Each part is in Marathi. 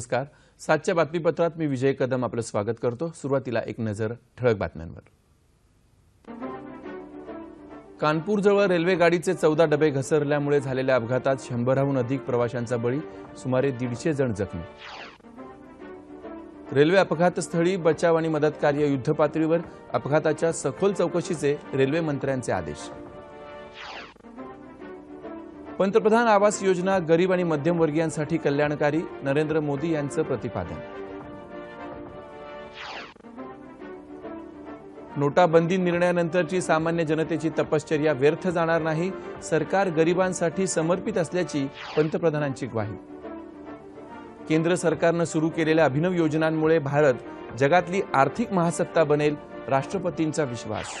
नमस्कार सातच्या बातमीपत्रात मी विजय कदम आपलं स्वागत करतो सुरुवातीला एक नजर ठळक बातम्यांवर कानपूरजवळ रेल्वे गाडीचे चौदा डबे घसरल्यामुळे झालेल्या अपघातात शंभराहून अधिक प्रवाशांचा बळी सुमारे दीडशे जण जखमी रेल्वे अपघातस्थळी बचाव आणि मदत कार्य युद्धपातळीवर अपघाताच्या सखोल चौकशीचे रेल्वे मंत्र्यांचे आदेश पंतप्रधान आवास योजना गरीब आणि मध्यमवर्गीयांसाठी कल्याणकारी नरेंद्र मोदी यांचं प्रतिपादन नोटाबंदी निर्णयानंतरची सामान्य जनतेची तपश्चर्या व्यर्थ जाणार नाही सरकार गरिबांसाठी समर्पित असल्याची पंतप्रधानांची ग्वाही केंद्र सरकारनं सुरू केलेल्या अभिनव योजनांमुळे भारत जगातली आर्थिक महासत्ता बनेल राष्ट्रपतींचा विश्वास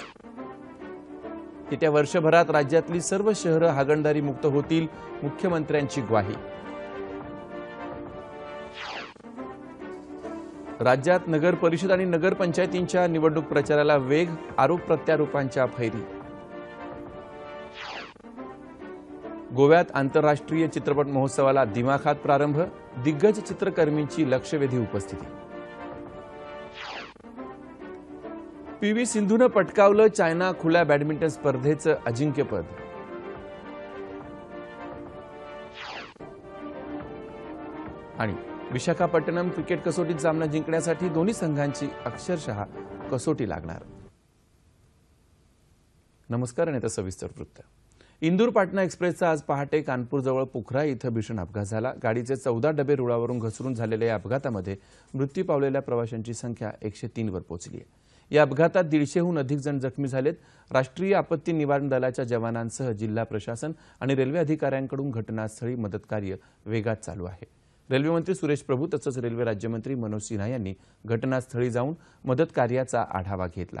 येत्या वर्षभरात राज्यातली सर्व शहरं हागणदारी मुक्त होतील मुख्यमंत्र्यांची ग्वाही राज्यात नगर परिषद आणि नगरपंचायतींच्या निवडणूक प्रचाराला वेग आरोप प्रत्यारोपांच्या फैरी गोव्यात आंतरराष्ट्रीय चित्रपट महोत्सवाला दिमाखात प्रारंभ दिग्गज चित्रकर्मींची लक्षवेधी उपस्थिती पी व्ही सिंधूनं पटकावलं चायना खुल्या बॅडमिंटन स्पर्धेचं अजिंक्यपद आणि विशाखापट्टणम क्रिकेट कसोटीत सामना जिंकण्यासाठी दोन्ही संघांची अक्षरशः कसोटी लागणार नमस्कार आणि आता सविस्तर वृत्त इंदूर पाटणा एक्सप्रेसचा आज पहाटे कानपूरजवळ पोखरा इथं भीषण अपघात झाला गाडीचे चौदा डबे रुळावरून घसरून झालेल्या या अपघातामध्ये मृत्यू पावलेल्या प्रवाशांची संख्या एकशे तीनवर पोहोचली आहे या अपघातात दीडशेहून अधिक जण जखमी झालेत राष्ट्रीय आपत्ती निवारण दलाच्या जवानांसह जिल्हा प्रशासन आणि रेल्वे अधिकाऱ्यांकडून घटनास्थळी मदतकार्य वेगात चालू आहे रेल्वेमंत्री सुरेश प्रभू तसंच रेल्वे राज्यमंत्री मनोज सिन्हा यांनी घटनास्थळी जाऊन मदतकार्याचा आढावा घेतला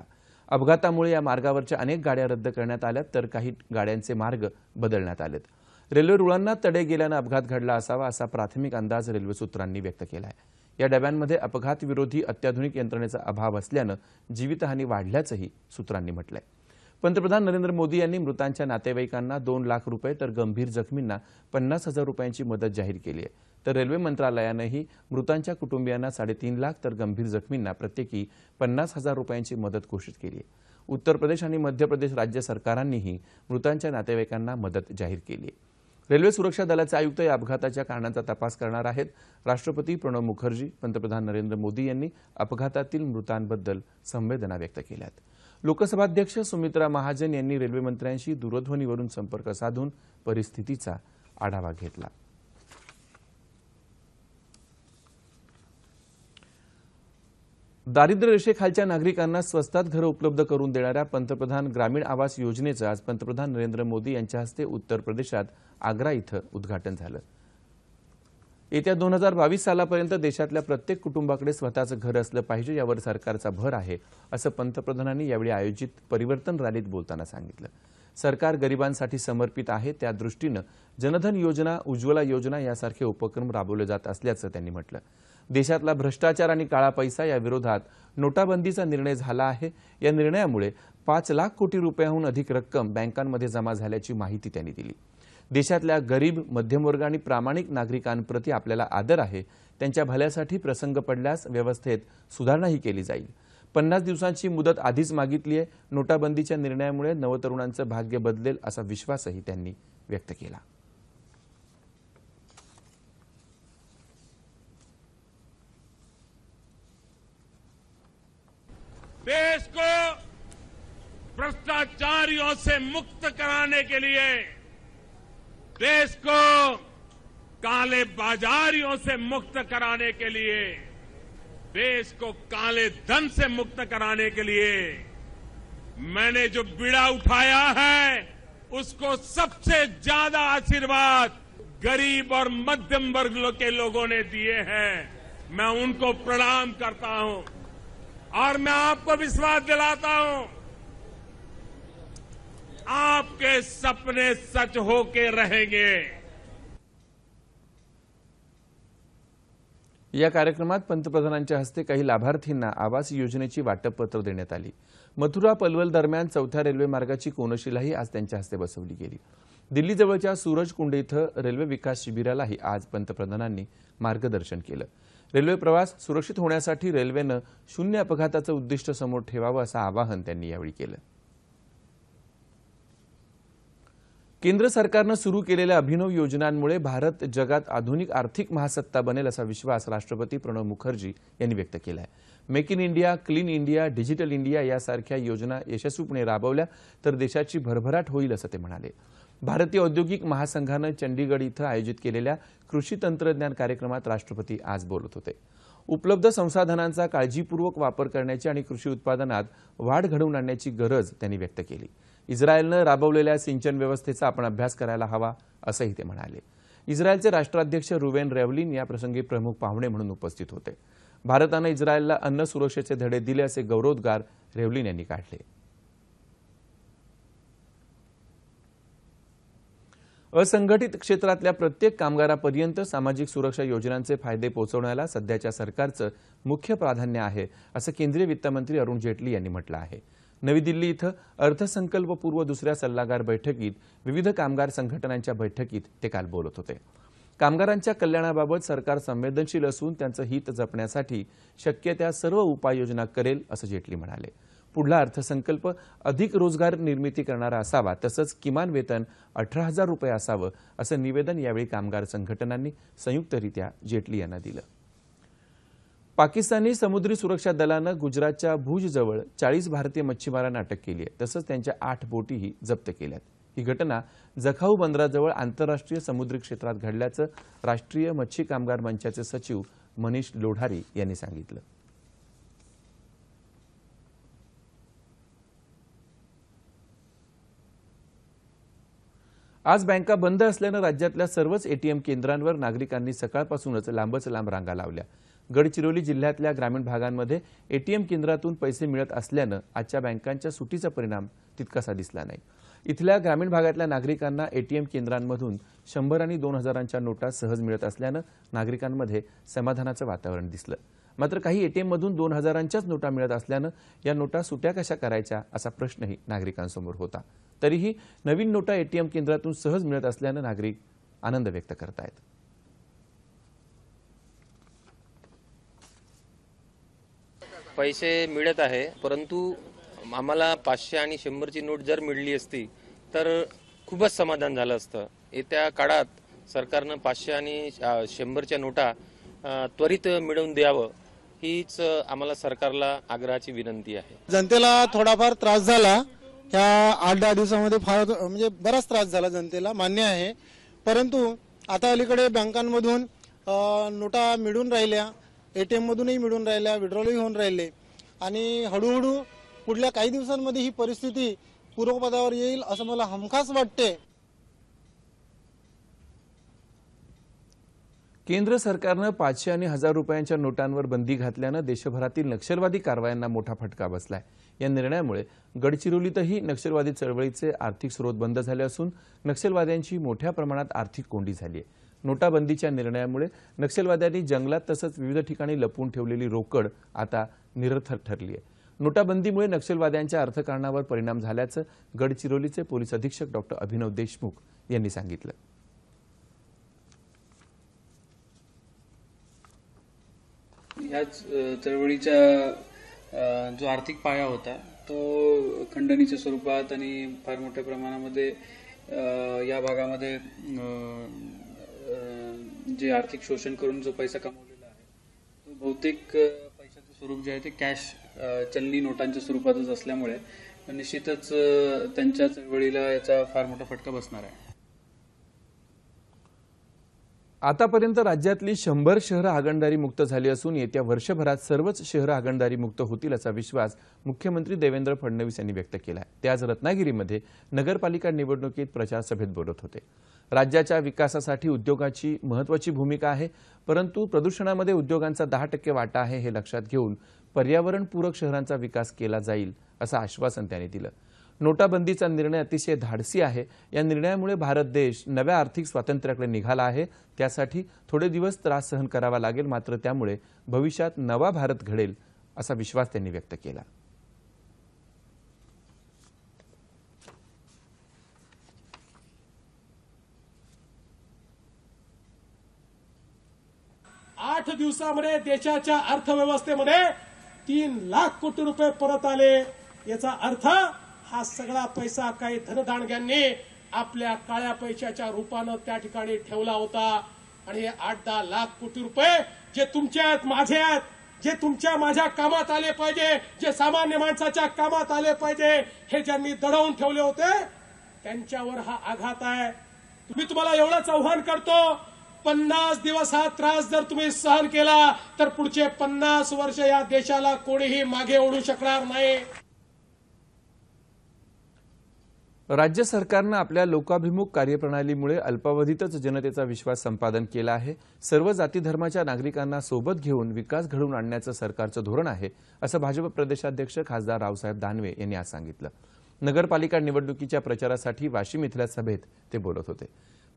अपघातामुळे या मार्गावरच्या अनेक गाड्या रद्द करण्यात आल्या तर काही गाड्यांचे मार्ग बदलण्यात आलेत रेल्वे रुळांना तडे गेल्यानं अपघात घडला असावा असा प्राथमिक अंदाज रेल्वे सूत्रांनी व्यक्त केला आहे या डब्यांमध्ये अपघात विरोधी अत्याधुनिक यंत्रणेचा अभाव असल्यानं जीवितहानी वाढल्याचंही सूत्रांनी म्हटलंय पंतप्रधान नरेंद्र मोदी यांनी मृतांच्या नातेवाईकांना दोन लाख रुपये तर गंभीर जखमींना पन्नास हजार रुपयांची मदत जाहीर केली आहे तर रेल्वे मंत्रालयानंही मृतांच्या कुटुंबियांना साडेतीन लाख तर गंभीर जखमींना प्रत्येकी पन्नास हजार रुपयांची मदत घोषित केली आहे उत्तर प्रदेश आणि मध्य प्रदेश राज्य सरकारांनीही मृतांच्या नातेवाईकांना मदत जाहीर केली आहे रेल्वे सुरक्षा दलाचे आयुक्त या अपघाताच्या कारणांचा तपास करणार आहेत राष्ट्रपती प्रणव मुखर्जी पंतप्रधान नरेंद्र मोदी यांनी अपघातातील मृतांबद्दल संवेदना व्यक्त केल्यात लोकसभाध्यक्ष सुमित्रा महाजन यांनी रेल्वेमंत्र्यांशी दूरध्वनीवरून संपर्क साधून परिस्थितीचा आढावा घेतला दारिद्र्य रेषेखालच्या नागरिकांना स्वस्तात घरं उपलब्ध करून देणाऱ्या पंतप्रधान ग्रामीण आवास योजनेचं आज पंतप्रधान नरेंद्र मोदी यांच्या हस्ते उत्तर प्रदेशात आग्रा इथं उद्घाटन झालं येत्या दोन हजार बावीस सालापर्यंत देशातल्या प्रत्येक कुटुंबाकडे स्वतःचं घर असलं पाहिजे यावर सरकारचा भर आहे असं पंतप्रधानांनी यावेळी आयोजित परिवर्तन रॅलीत बोलताना सांगितलं सरकार गरिबांसाठी समर्पित आहे त्या दृष्टीनं जनधन योजना उज्ज्वला योजना यासारखे उपक्रम राबवले जात असल्याचं त्यांनी म्हटलं देशातला भ्रष्टाचार आणि काळा पैसा या विरोधात नोटाबंदीचा निर्णय झाला आहे या निर्णयामुळे पाच लाख कोटी रुपयाहून अधिक रक्कम बँकांमध्ये जमा झाल्याची माहिती त्यांनी दिली देशातल्या गरीब मध्यमवर्ग आणि प्रामाणिक नागरिकांप्रती आपल्याला आदर आहे त्यांच्या भल्यासाठी प्रसंग पडल्यास व्यवस्थेत सुधारणाही केली जाईल पन्नास दिवसांची मुदत आधीच मागितली आहे नोटाबंदीच्या निर्णयामुळे नवतरुणांचं भाग्य बदलेल असा विश्वासही त्यांनी व्यक्त केला भ्रष्टाचारियों से मुक्त कराने के लिए देश को काले बाजारियों से मुक्त कराने के लिए देश को काले धन से मुक्त कराने के लिए मैंने जो बीड़ा उठाया है उसको सबसे ज्यादा आशीर्वाद गरीब और मध्यम वर्ग के लोगों ने दिए हैं मैं उनको प्रणाम करता हूं और मैं आपको विश्वास दिलाता हूं आपके सपने सच होके रहेंगे या कार्यक्रमात पंतप्रधानांच्या हस्ते काही लाभार्थींना आवास योजनेची पत्र देण्यात आली मथुरा पलवल दरम्यान चौथ्या रेल्वे मार्गाची कोनशिलाही आज त्यांच्या हस्ते बसवली गेली दिल्ली दिल्लीजवळच्या सूरजकुंड इथं रेल्वे विकास शिबिरालाही आज पंतप्रधानांनी मार्गदर्शन केलं रेल्वे प्रवास सुरक्षित होण्यासाठी रेल्वेनं शून्य अपघाताचं उद्दिष्ट समोर ठेवावं असं आवाहन त्यांनी यावेळी केलं केंद्र सरकारनं सुरू केलेल्या अभिनव योजनांमुळे भारत जगात आधुनिक आर्थिक महासत्ता बनेल असा विश्वास राष्ट्रपती प्रणव मुखर्जी यांनी व्यक्त केला आहे make in India clean India digital India यासारख्या योजना यशस्वीपणे राबवल्या तर देशाची भरभराट होईल असं ते म्हणाले भारतीय औद्योगिक महासंघानं चंडीगड इथं आयोजित केलेल्या कृषी तंत्रज्ञान कार्यक्रमात राष्ट्रपती आज बोलत होते उपलब्ध संसाधनांचा काळजीपूर्वक वापर करण्याची आणि कृषी उत्पादनात वाढ घडवून आणण्याची गरज त्यांनी व्यक्त केली इस्रायलनं राबवलेल्या सिंचन व्यवस्थेचा आपण अभ्यास करायला हवा असंही ते म्हणाले इस्रायलचे राष्ट्राध्यक्ष रुवेन रेवलिन याप्रसंगी प्रमुख पाहुणे म्हणून उपस्थित होते भारतानं इस्रायलला अन्न सुरक्षेचे धडे दिले असे गौरवोद्गार रेवलिन यांनी काढले असंघटित क्षेत्रातल्या प्रत्येक कामगारापर्यंत सामाजिक सुरक्षा योजनांचे फायदे पोहोचवण्याला सध्याच्या सरकारचं मुख्य प्राधान्य आहे असं केंद्रीय वित्तमंत्री अरुण जेटली यांनी म्हटलं आहे नवी दिल्ली इथं अर्थसंकल्पपूर्व दुसऱ्या सल्लागार बैठकीत विविध कामगार संघटनांच्या बैठकीत ते काल बोलत होते कामगारांच्या कल्याणाबाबत सरकार संवेदनशील असून त्यांचं हित जपण्यासाठी शक्य त्या सर्व उपाययोजना करेल असं जेटली म्हणाले पुढला अर्थसंकल्प अधिक रोजगार निर्मिती करणारा असावा तसंच किमान वेतन अठरा हजार रुपये असावं असं निवेदन यावेळी कामगार संघटनांनी संयुक्तरित्या जेटली यांना दिलं पाकिस्तानी समुद्री सुरक्षा दलानं गुजरातच्या भुजजवळ चाळीस भारतीय मच्छीमारांना अटक केली आहे तसंच त्यांच्या आठ बोटीही जप्त केल्यात ही घटना जखाऊ बंदराजवळ आंतरराष्ट्रीय समुद्री क्षेत्रात घडल्याचं राष्ट्रीय मच्छी कामगार मंचाचे सचिव मनीष लोढारी यांनी सांगितलं आज बँका बंद असल्यानं राज्यातल्या सर्वच एटीएम केंद्रांवर नागरिकांनी सकाळपासूनच लांबच लांब रांगा लावल्या गडचिरोली जिल्ह्यातल्या ग्रामीण भागांमध्ये एटीएम केंद्रातून पैसे मिळत असल्यानं आजच्या बँकांच्या सुटीचा परिणाम तितकासा दिसला नाही इथल्या ग्रामीण भागातल्या नागरिकांना एटीएम केंद्रांमधून शंभर आणि दोन हजारांच्या नोटा सहज मिळत असल्यानं नागरिकांमध्ये समाधानाचं वातावरण दिसलं मात्र काही एटीएममधून दोन हजारांच्याच नोटा मिळत असल्यानं या नोटा सुट्या कशा करायच्या असा प्रश्नही नागरिकांसमोर होता तरीही नवीन नोटा एटीएम केंद्रातून सहज मिळत असल्यानं नागरिक आनंद व्यक्त करतायत पैसे मिळत आहे परंतु आम्हाला पाचशे आणि शंभरची नोट जर मिळली असती तर खूपच समाधान झालं असतं येत्या काळात सरकारनं पाचशे आणि शंभरच्या नोटा त्वरित मिळवून द्यावं हीच आम्हाला सरकारला आग्रहाची विनंती आहे जनतेला थोडाफार त्रास झाला ह्या आठ दहा दिवसामध्ये फार म्हणजे बराच त्रास झाला जनतेला मान्य आहे परंतु आता अलीकडे बँकांमधून नोटा मिळून राहिल्या एटीएम मधूनही मिळून राहिल्या विड्रॉलही होऊन राहिले आणि हळूहळू पुढल्या काही दिवसांमध्ये ही परिस्थिती पूर्वपदावर येईल असं मला हमखास वाटते केंद्र सरकारनं पाचशे आणि हजार रुपयांच्या नोटांवर बंदी घातल्यानं देशभरातील नक्षलवादी कारवायांना मोठा फटका बसलाय या निर्णयामुळे गडचिरोलीतही नक्षलवादी चळवळीचे आर्थिक स्रोत बंद झाले असून नक्षलवाद्यांची मोठ्या प्रमाणात आर्थिक कोंडी झाली आहे नोटाबंदीच्या निर्णयामुळे नक्षलवाद्यांनी जंगलात तसंच विविध ठिकाणी लपवून ठेवलेली रोकड आता निरर्थक ठरली आहे नोटाबंदीमुळे नक्षलवाद्यांच्या अर्थकारणावर परिणाम झाल्याचं गडचिरोलीचे पोलीस अधीक्षक डॉक्टर अभिनव देशमुख यांनी सांगितलं या चळवळीचा जो आर्थिक पाया होता तो खंडणीच्या स्वरूपात आणि फार मोठ्या प्रमाणामध्ये या भागामध्ये जे आर्थिक शोषण करून जो पैसा कमवलेला आहे तो बहुतेक पैशाचं स्वरूप जे आहे ते कॅश चलनी नोटांच्या स्वरूपातच असल्यामुळे निश्चितच त्यांच्या चळवळीला याचा फार मोठा फटका बसणार आहे आतापर्यंत राज्यातली शंभर शहरं हागणदारी मुक्त झाली असून येत्या वर्षभरात सर्वच शहरं हागणदारी मुक्त होतील असा विश्वास मुख्यमंत्री देवेंद्र फडणवीस यांनी व्यक्त केला आहे ते आज रत्नागिरीमध्ये नगरपालिका निवडणुकीत प्रचारसभेत बोलत होते राज्याच्या विकासासाठी उद्योगाची महत्त्वाची भूमिका आहे परंतु प्रदूषणामध्ये उद्योगांचा दहा टक्के वाटा आहे हे लक्षात घेऊन पर्यावरणपूरक शहरांचा विकास केला जाईल असं आश्वासन त्यांनी दिलं नोटाबंदीचा निर्णय अतिशय धाडसी आहे या निर्णयामुळे भारत देश नव्या आर्थिक स्वातंत्र्याकडे निघाला आहे त्यासाठी थोडे दिवस त्रास सहन करावा लागेल मात्र त्यामुळे भविष्यात नवा भारत घडेल असा विश्वास त्यांनी व्यक्त केला आठ दिवसामध्ये देशाच्या अर्थव्यवस्थेमध्ये तीन लाख कोटी रुपये परत आले याचा अर्थ हा सगळा पैसा काही धनदानग्यांनी आपल्या काळ्या पैशाच्या रूपानं त्या ठिकाणी ठेवला होता आणि हे आठ दहा लाख कोटी रुपये जे तुमच्या आहेत माझे आहेत जे तुमच्या माझ्या कामात आले पाहिजे जे सामान्य माणसाच्या कामात आले पाहिजे हे ज्यांनी दडवून ठेवले होते त्यांच्यावर हा आघात आहे मी तुम्हाला एवढंच आव्हान करतो पन्नास दिवस हा त्रास जर तुम्ही सहन केला तर पुढचे पन्नास वर्ष या देशाला कोणीही मागे ओढू शकणार नाही राज्य सरकारनं आपल्या लोकाभिमुख कार्यप्रणालीमुळे अल्पावधीतच जनतेचा विश्वास संपादन केला आहे सर्व जाती धर्माच्या नागरिकांना सोबत घेऊन विकास घडवून आणण्याचं सरकारचं धोरण आहे असं भाजप प्रदेशाध्यक्ष खासदार रावसाहेब दानवे यांनी आज सांगितलं नगरपालिका निवडणुकीच्या प्रचारासाठी वाशिम इथल्या सभेत ते बोलत होते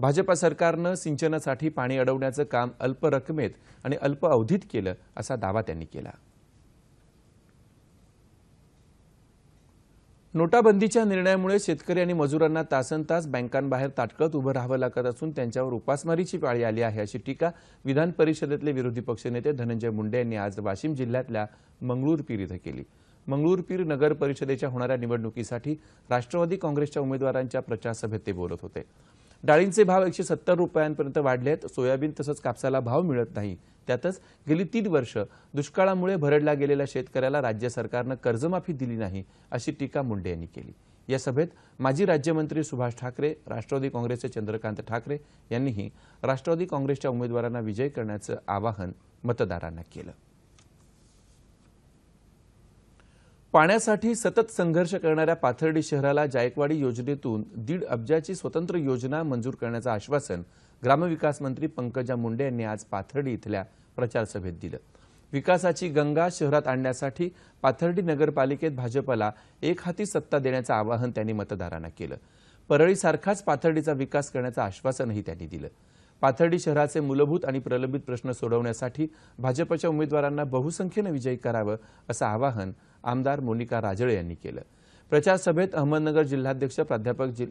भाजपा सरकारनं सिंचनासाठी पाणी अडवण्याचं काम अल्प रकमेत आणि अल्प अवधीत केलं असा दावा त्यांनी केला नोटाबंदीच्या निर्णयामुळे शेतकरी आणि मजुरांना तासन तास बँकांबाहेर ताटकळत उभं राहावं लागत असून त्यांच्यावर उपासमारीची पाळी आली आहे अशी टीका विधान परिषदेतले विरोधी पक्षनेते धनंजय मुंडे यांनी आज वाशिम जिल्ह्यातल्या मंगळूरपीर इथं केली मंगळूरपीर नगर परिषदेच्या होणाऱ्या निवडणुकीसाठी राष्ट्रवादी काँग्रेसच्या उमेदवारांच्या प्रचारसभेत ते बोलत होते डाळींचे भाव एकशे सत्तर रुपयांपर्यंत वाढले आहेत सोयाबीन तसंच कापसाला भाव मिळत नाही त्यातच गेली तीन वर्ष दुष्काळामुळे भरडला गेलेल्या शेतकऱ्याला राज्य सरकारनं कर्जमाफी दिली नाही अशी टीका मुंडे यांनी केली या सभेत माजी राज्यमंत्री सुभाष ठाकरे राष्ट्रवादी काँग्रेसचे चंद्रकांत ठाकरे यांनीही राष्ट्रवादी काँग्रेसच्या उमेदवारांना विजय करण्याचं आवाहन मतदारांना केलं पाण्यासाठी सतत संघर्ष करणाऱ्या पाथर्डी शहराला जायकवाडी योजनेतून दीड अब्जाची स्वतंत्र योजना मंजूर करण्याचं आश्वासन ग्रामविकास मंत्री पंकजा मुंडे यांनी आज पाथर्डी इथल्या प्रचारसभेत दिलं विकासाची गंगा शहरात आणण्यासाठी पाथर्डी नगरपालिकेत भाजपला एक हाती सत्ता देण्याचं आवाहन त्यांनी मतदारांना केलं परळीसारखाच पाथर्डीचा विकास करण्याचं आश्वासनही त्यांनी दिलं पाथर्डी शहराचे मूलभूत आणि प्रलंबित प्रश्न सोडवण्यासाठी भाजपच्या उमेदवारांना बहुसंख्येनं विजयी करावं असं आवाहन आमदार मोनिका राजळे यांनी केलं प्रचार सभेत अहमदनगर जिल्हाध्यक्ष प्राध्यापक जिल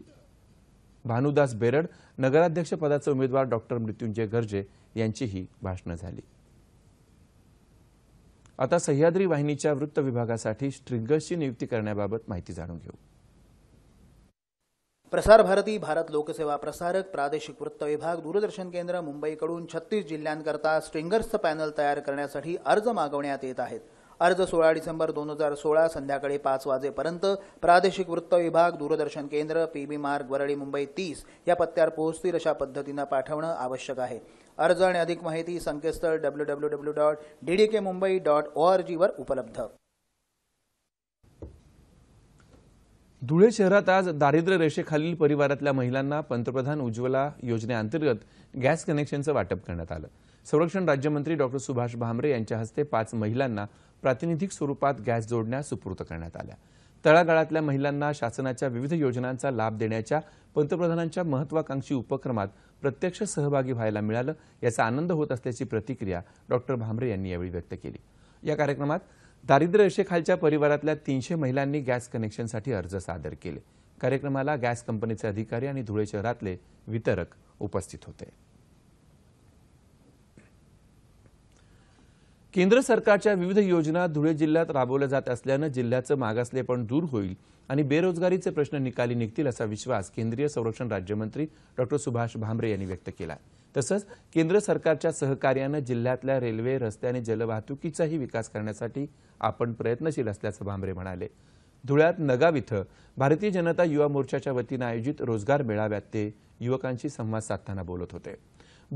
भानुदास बेरड नगराध्यक्ष पदाचे उमेदवार डॉक्टर मृत्युंजय गर्जे यांचीही भाषणं झाली आता सह्याद्री वाहिनीच्या वृत्त विभागासाठी स्ट्रिंगर्सची नियुक्ती करण्याबाबत माहिती जाणून घेऊ प्रसार भारती भारत लोकसेवा प्रसारक प्रादेशिक वृत्त विभाग दूरदर्शन केंद्र मुंबईकडून छत्तीस जिल्ह्यांकरता स्ट्रिंगर्सचं पॅनल तयार करण्यासाठी अर्ज मागवण्यात येत आहेत अर्ज सोळा डिसेंबर दोन हजार सोळा संध्याकाळी पाच वाजेपर्यंत प्रादेशिक वृत्त विभाग दूरदर्शन केंद्र पीबी मार्ग वरळी मुंबई तीस या पत्त्यावर पोहोचतील अशा पद्धतीनं पाठवणं आवश्यक आहे अर्ज आणि अधिक माहिती संकेतस्थळ W W W dot D K Mumbai dot O R जीवर उपलब्ध धुळे शहरात आज दारिद्र्य रेषेखालील परिवारातल्या महिलांना पंतप्रधान उज्ज्वला योजनेअंतर्गत गॅस कनेक्शनचं वाटप करण्यात आलं संरक्षण राज्यमंत्री डॉक्टर सुभाष भामरे यांच्या हस्ते पाच महिलांना प्रातिनिधिक स्वरूपात गॅस जोडण्या सुपूर्त करण्यात आल्या तळागाळातल्या महिलांना शासनाच्या विविध योजनांचा लाभ देण्याच्या पंतप्रधानांच्या महत्वाकांक्षी उपक्रमात प्रत्यक्ष सहभागी व्हायला मिळालं याचा आनंद होत असल्याची प्रतिक्रिया डॉक्टर भामरे यांनी यावेळी व्यक्त केली या कार्यक्रमात दारिद्र्यरेषेखालच्या परिवारातल्या तीनशे महिलांनी गॅस कनेक्शनसाठी अर्ज सादर केले कार्यक्रमाला गॅस कंपनीचे अधिकारी आणि धुळे शहरातले वितरक उपस्थित होते केंद्र सरकारच्या विविध योजना धुळे जिल्ह्यात राबवल्या जात असल्यानं जिल्ह्याचं मागासलेपण दूर होईल आणि बेरोजगारीचे प्रश्न निकाली निघतील असा विश्वास केंद्रीय संरक्षण राज्यमंत्री डॉ सुभाष भामरे यांनी व्यक्त केला तसंच केंद्र सरकारच्या सहकार्यानं जिल्ह्यातल्या रेल्वे रस्ते आणि जलवाहतुकीचाही विकास करण्यासाठी आपण प्रयत्नशील असल्याचं भांबरे म्हणाले धुळ्यात नगाव इथं भारतीय जनता युवा मोर्चाच्या वतीनं आयोजित रोजगार मेळाव्यात ते युवकांशी संवाद साधताना बोलत होते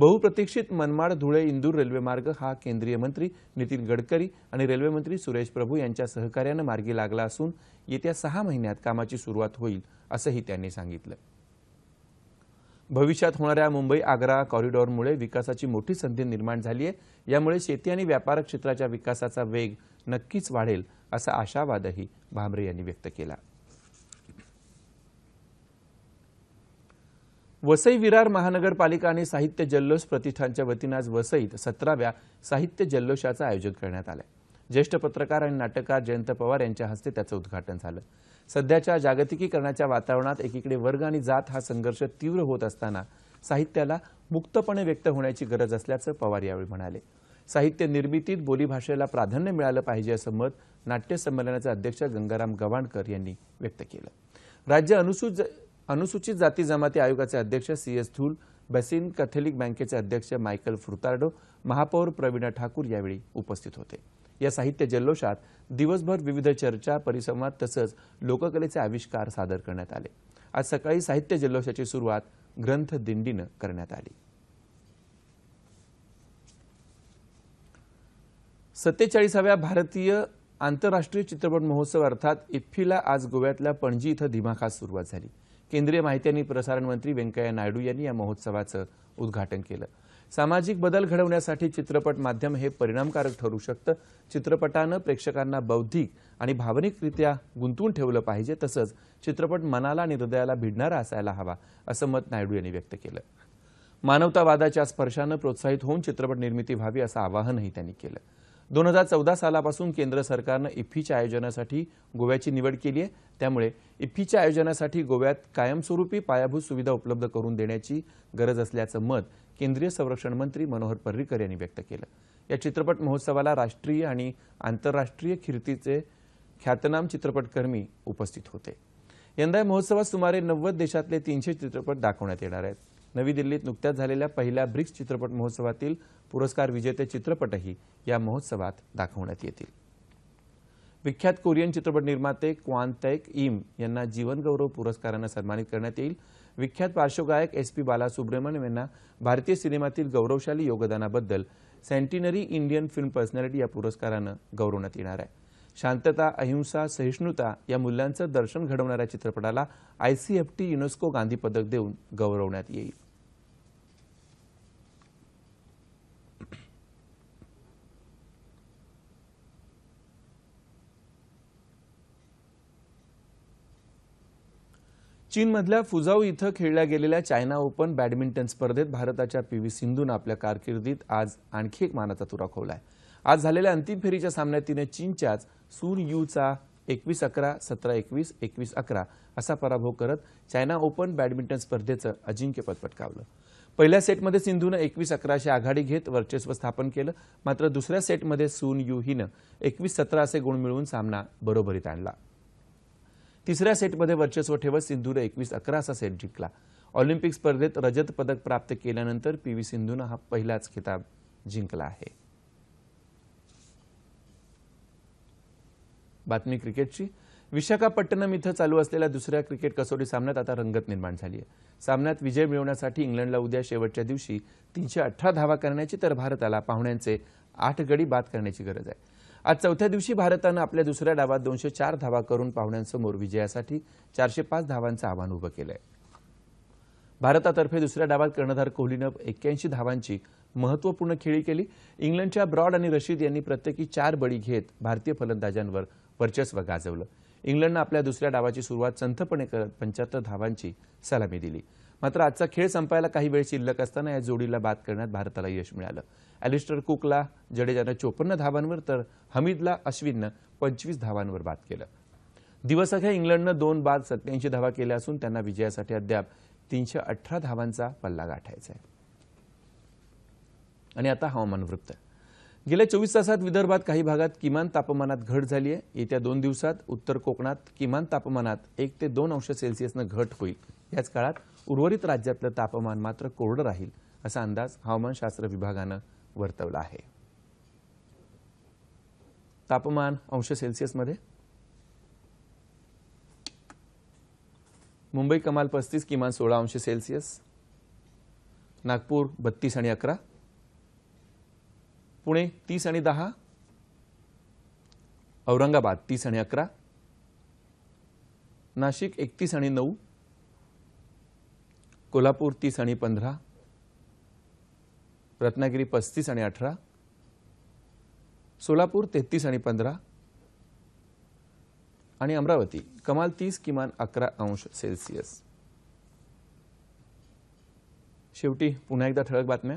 बहुप्रतीक्षित मनमाड धुळे इंदूर रेल्वेमार्ग हा केंद्रीय मंत्री नितीन गडकरी आणि रेल्वेमंत्री सुरेश प्रभू यांच्या सहकार्यानं मार्गी लागला असून येत्या सहा महिन्यात कामाची सुरुवात होईल असंही त्यांनी सांगितलं भविष्यात होणाऱ्या मुंबई आग्रा कॉरिडॉरमुळे विकासाची मोठी संधी निर्माण झाली आहे यामुळे शेती आणि व्यापार क्षेत्राच्या विकासाचा वेग नक्कीच वाढेल असा आशावादही भामरे यांनी व्यक्त केला वसई विरार महानगरपालिका आणि साहित्य जल्लोष प्रतिष्ठानच्या वतीनं आज वसईत सतराव्या साहित्य जल्लोषाचं आयोजन करण्यात आलं ज्येष्ठ पत्रकार आणि नाटककार जयंत पवार यांच्या हस्ते त्याचं उद्घाटन झालं सध्याच्या जागतिकीकरणाच्या वातावरणात एकीकडे वर्ग आणि जात हा संघर्ष तीव्र होत असताना साहित्याला मुक्तपणे व्यक्त होण्याची गरज असल्याचं पवार यावेळी म्हणाले साहित्य निर्मितीत बोलीभाषेला प्राधान्य मिळालं पाहिजे असं मत नाट्य संमेलनाचे अध्यक्ष गंगाराम गवाणकर यांनी व्यक्त केलं राज्य अनुसूच अनुसूचित जाती जमाती आयोगाचे अध्यक्ष C S Thul Bassein Catholic बँकेचे अध्यक्ष मायकल फुर्तार्डो महापौर प्रवीणा ठाकूर यावेळी उपस्थित होते या साहित्य जल्लोषात दिवसभर विविध चर्चा परिसंवाद तसंच लोककलेचे आविष्कार सादर करण्यात आले आज सकाळी साहित्य जल्लोषाची सुरुवात ग्रंथ दिंडीनं करण्यात आली सत्तेचाळीसाव्या भारतीय आंतरराष्ट्रीय चित्रपट महोत्सव अर्थात इफ्फीला आज गोव्यातल्या पणजी इथं धिमाखास सुरुवात झाली केंद्रीय माहिती आणि प्रसारण मंत्री व्यंकय्या नायडू यांनी या महोत्सवाचं उद्घाटन केलं सामाजिक बदल घडवण्यासाठी चित्रपट माध्यम हे परिणामकारक ठरू शकतं चित्रपटानं प्रेक्षकांना बौद्धिक आणि भावनिकरित्या गुंतवून ठेवलं पाहिजे तसंच चित्रपट मनाला आणि हृदयाला भिडणारा असायला हवा असं मत नायडू यांनी व्यक्त केलं मानवतावादाच्या स्पर्शानं प्रोत्साहित होऊन चित्रपट निर्मिती व्हावी असं आवाहनही त्यांनी केलं दोन हजार चौदा सालापासून केंद्र सरकारनं इफ्फीच्या आयोजनासाठी गोव्याची निवड केली आहे त्यामुळे इफ्फीच्या आयोजनासाठी गोव्यात कायमस्वरूपी पायाभूत सुविधा उपलब्ध करून देण्याची गरज असल्याचं मत केंद्रीय संरक्षण मंत्री मनोहर पर्रिकर यांनी व्यक्त केलं या चित्रपट महोत्सवाला राष्ट्रीय आणि आंतरराष्ट्रीय खिर्तीचे ख्यातनाम चित्रपटकर्मी उपस्थित होते यंदा महोत्सवात सुमारे नव्वद देशातले तीनशे चित्रपट दाखवण्यात येणार आहेत नवी दिल्लीत नुकत्याच झालेल्या पहिल्या ब्रिक्स चित्रपट महोत्सवातील पुरस्कार विजेते चित्रपटही या महोत्सवात दाखवण्यात येतील विख्यात कोरियन चित्रपट निर्माते क्वान तैक इम यांना जीवनगौरव पुरस्कारानं सन्मानित करण्यात येईल विख्यात पार्श्वगायक एस पी बालासुब्रमण्यम यांना भारतीय सिनेमातील गौरवशाली योगदानाबद्दल सेंटिनरी इंडियन फिल्म पर्सनॅलिटी या पुरस्कारानं गौरवण्यात येणार आहे शांतता अहिंसा सहिष्णुता या मूल्यांचं दर्शन घडवणाऱ्या चित्रपटाला I C F T UNESCO Gandhi पदक देऊन गौरवण्यात येईल चीनमधल्या फुजाऊ इथं खेळल्या गेलेल्या चायना ओपन बॅडमिंटन स्पर्धेत भारताच्या पी व्ही सिंधून आपल्या कारकिर्दीत आज आणखी एक मानाचा तुरा खोवलाय आज झालेल्या अंतिम फेरीच्या सामन्यात तिने चीनच्याच सून यूचा एकवीस अकरा सतरा एकवीस एकवीस अकरा असा पराभव करत चायना ओपन बॅडमिंटन स्पर्धेचं अजिंक्यपद पटकावलं पहिल्या सेटमध्ये सिंधूनं एकवीस अकराशे आघाडी घेत वर्चस्व स्थापन केलं मात्र दुसऱ्या सेटमध्ये सून यू हिनं एकवीस सतरा असे गुण मिळवून सामना बरोबरीत आणला तिसऱ्या सेटमध्ये वर्चस्व ठेवत सिंधूने एकवीस अकराचा सेट जिंकला ऑलिम्पिक स्पर्धेत रजत पदक प्राप्त केल्यानंतर पी व्ही सिंधूनं हा पहिलाच खिताब जिंकला आहे बातमी क्रिकेटची विशाखापट्टणम इथं चालू असलेल्या दुसऱ्या क्रिकेट कसोटी सामन्यात आता रंगत निर्माण झाली आहे सामन्यात विजय मिळवण्यासाठी इंग्लंडला उद्या शेवटच्या दिवशी तीनशे अठरा धावा करण्याची तर भारताला पाहुण्यांचे आठ गडी बाद करण्याची गरज आहे आज चौथ्या दिवशी भारतानं आपल्या दुसऱ्या डावात दोनशे चार धावा करून पाहुण्यांसमोर विजयासाठी चारशे पाच धावांचं आव्हान उभं केलं भारतातर्फे दुसऱ्या डावात कर्णधार कोहलीनं एक्क्याऐंशी धावांची महत्त्वपूर्ण खेळी केली इंग्लंडच्या ब्रॉड आणि रशीद यांनी प्रत्येकी चार बळी घेत भारतीय फलंदाजांवर वर्चस्व गाजवलं इंग्लंडनं आपल्या दुसऱ्या डावाची सुरुवात संथपणे करत पंच्याहत्तर धावांची सलामी दिली मात्र आजचा खेळ संपायला काही वेळ शिल्लक असताना या जोडीला बाद करण्यात भारताला यश मिळालं अॅलिस्टर कुकला जडेजानं चोपन्न धावांवर तर हमीदला अश्विननं पंचवीस धावांवर बात केलं दिवसाख्या इंग्लंडनं दोन बाद सत्याऐंशी धावा केल्या असून त्यांना विजयासाठी अद्याप तीनशे अठरा धावांचा पल्ला गाठायचा आहे आणि आता हवामान वृत्त गेल्या चोवीस तासात विदर्भात काही भागात किमान तापमानात घट झाली आहे येत्या दोन दिवसात उत्तर कोकणात किमान तापमानात एक ते दोन अंश सेल्सिअसनं घट होईल याच काळात उर्वरित राज्यातलं तापमान मात्र कोरडं राहील असा अंदाज हवामानशास्त्र विभागानं वर्तवला आहे तापमान अंश सेल्सिअसमध्ये मुंबई कमाल पस्तीस किमान सोळा अंश सेल्सिअस नागपूर बत्तीस आणि अकरा पुणे तीस आणि दहा औरंगाबाद तीस आणि अकरा नाशिक एकतीस आणि नऊ कोल्हापूर तीस आणि पंधरा रत्नागिरी पस्तीस आणि अठरा सोलापूर तेहतीस आणि पंधरा आणि अमरावती कमाल तीस किमान अकरा अंश सेल्सिअस शेवटी पुन्हा एकदा ठळक बातम्या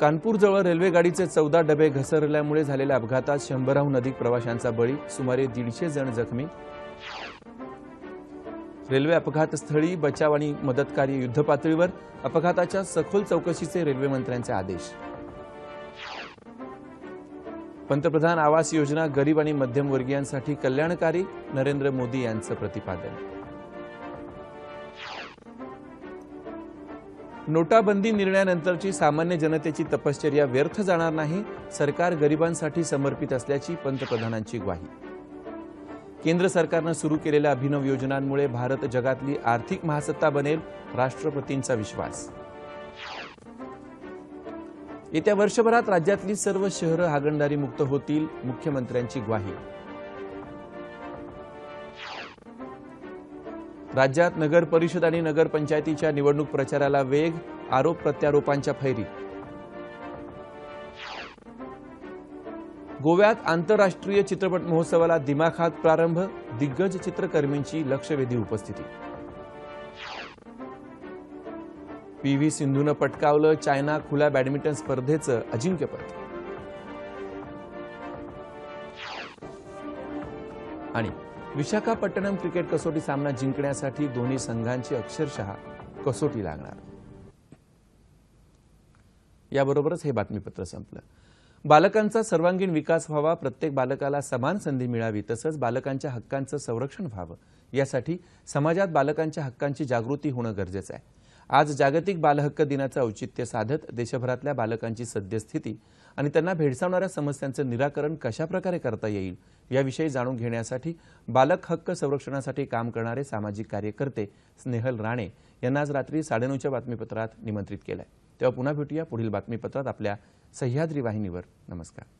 कानपूरजवळ रेल्वेगाडीचे चौदा डबे घसरल्यामुळे झालेल्या अपघातात शंभराहून अधिक प्रवाशांचा बळी सुमारे दीडशे जण जखमी रेल्वे अपघातस्थळी बचाव आणि मदत युद्धपातळीवर अपघाताच्या सखोल चौकशीचे रेल्वे मंत्र्यांचे आदेश पंतप्रधान आवास योजना गरीब आणि मध्यमवर्गीयांसाठी कल्याणकारी नरेंद्र मोदी यांचं प्रतिपादन नोटाबंदी निर्णयानंतरची सामान्य जनतेची तपश्चर्या व्यर्थ जाणार नाही सरकार गरिबांसाठी समर्पित असल्याची पंतप्रधानांची ग्वाही केंद्र सरकारनं सुरू केलेल्या अभिनव योजनांमुळे भारत जगातली आर्थिक महासत्ता बनेल राष्ट्रपतींचा विश्वास येत्या वर्षभरात राज्यातली सर्व शहरं हागणदारी मुक्त होतील मुख्यमंत्र्यांची ग्वाही राज्यात नगर परिषद आणि नगरपंचायतीच्या निवडणूक प्रचाराला वेग आरोप प्रत्यारोपांच्या फैरीत गोव्यात आंतरराष्ट्रीय चित्रपट महोत्सवाला दिमाखात प्रारंभ दिग्गज चित्रकर्मींची लक्षवेधी उपस्थिती पी व्ही सिंधूनं पटकावलं चायना खुल्या बॅडमिंटन स्पर्धेचं अजिंक्यपद आणि विशाखापट्टणम क्रिकेट कसोटी सामना जिंकण्यासाठी दोन्ही संघांची अक्षरशः कसोटी लागणार याबरोबरच हे बातमीपत्र संपलं बालकांचा सर्वांगीण विकास व्हावा प्रत्येक बालकाला समान संधी मिळावी तसंच बालकांच्या हक्कांचं संरक्षण व्हावं यासाठी समाजात बालकांच्या हक्कांची जागृती होणं गरजेचं आहे आज जागतिक बालहक्क दिनाचं औचित्य साधत देशभरातल्या बालकांची सद्यस्थिती आणि त्यांना भेडसावणाऱ्या समस्यांचं निराकरण कशाप्रकारे करता येईल याविषयी जाणून घेण्यासाठी बालक हक्क संरक्षणासाठी काम करणारे सामाजिक कार्यकर्ते स्नेहल राणे यांना आज रात्री साडेनऊच्या बातमीपत्रात निमंत्रित केलं आहे तेव्हा पुन्हा भेटूया पुढील बातमीपत्रात आपल्या सह्याद्री वाहिनीवर नमस्कार